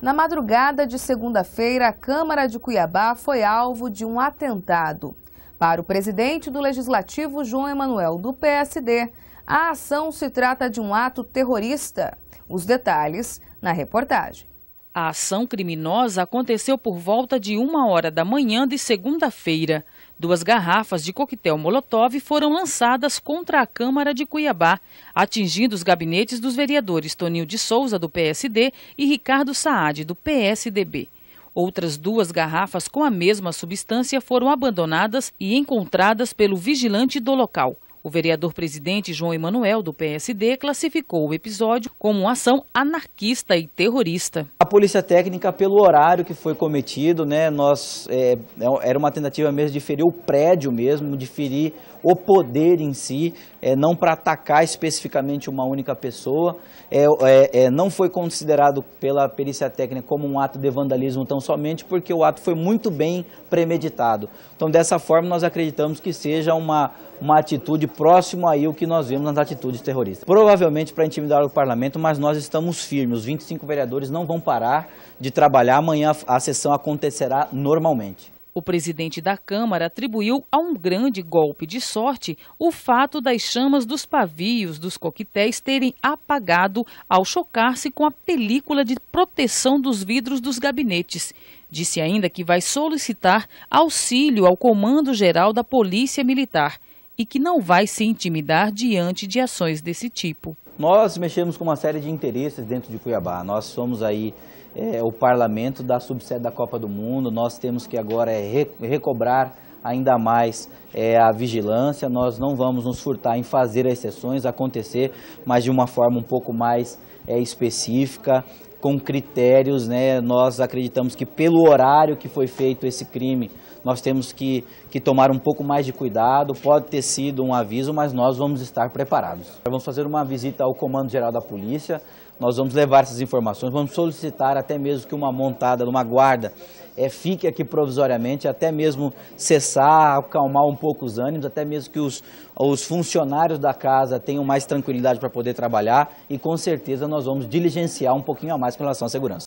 Na madrugada de segunda-feira, a Câmara de Cuiabá foi alvo de um atentado. Para o presidente do Legislativo, João Emanuel, do PSD, a ação se trata de um ato terrorista. Os detalhes na reportagem. A ação criminosa aconteceu por volta de uma hora da manhã de segunda-feira. Duas garrafas de coquetel Molotov foram lançadas contra a Câmara de Cuiabá, atingindo os gabinetes dos vereadores Toninho de Souza, do PSD, e Ricardo Saad, do PSDB. Outras duas garrafas com a mesma substância foram abandonadas e encontradas pelo vigilante do local. O vereador presidente João Emanuel, do PSD, classificou o episódio como uma ação anarquista e terrorista. A polícia técnica, pelo horário que foi cometido, né, nós, é, é era uma tentativa mesmo de ferir o prédio mesmo, de ferir o poder em si, é, não para atacar especificamente uma única pessoa. É, é, é, não foi considerado pela perícia técnica como um ato de vandalismo tão somente, porque o ato foi muito bem premeditado. Então, dessa forma, nós acreditamos que seja uma, uma atitude próxima aí o que nós vemos nas atitudes terroristas. Provavelmente para intimidar o parlamento, mas nós estamos firmes. Os 25 vereadores não vão parar de trabalhar. Amanhã a sessão acontecerá normalmente. O presidente da Câmara atribuiu a um grande golpe de sorte o fato das chamas dos pavios dos coquetéis terem apagado ao chocar-se com a película de proteção dos vidros dos gabinetes. Disse ainda que vai solicitar auxílio ao Comando Geral da Polícia Militar e que não vai se intimidar diante de ações desse tipo. Nós mexemos com uma série de interesses dentro de Cuiabá. Nós somos aí é, o parlamento da subsede da Copa do Mundo. Nós temos que agora é recobrar ainda mais é, a vigilância. Nós não vamos nos furtar em fazer as sessões acontecer, mas de uma forma um pouco mais é, específica, com critérios. Né? Nós acreditamos que pelo horário que foi feito esse crime, nós temos que, que tomar um pouco mais de cuidado. Pode ter sido um aviso, mas nós vamos estar preparados. Vamos fazer uma visita ao Comando Geral da Polícia. Nós vamos levar essas informações, vamos solicitar até mesmo que uma montada uma guarda é, fique aqui provisoriamente, até mesmo cessar, acalmar um pouco os ânimos, até mesmo que os, os funcionários da casa tenham mais tranquilidade para poder trabalhar e com certeza nós vamos diligenciar um pouquinho a mais com relação à segurança.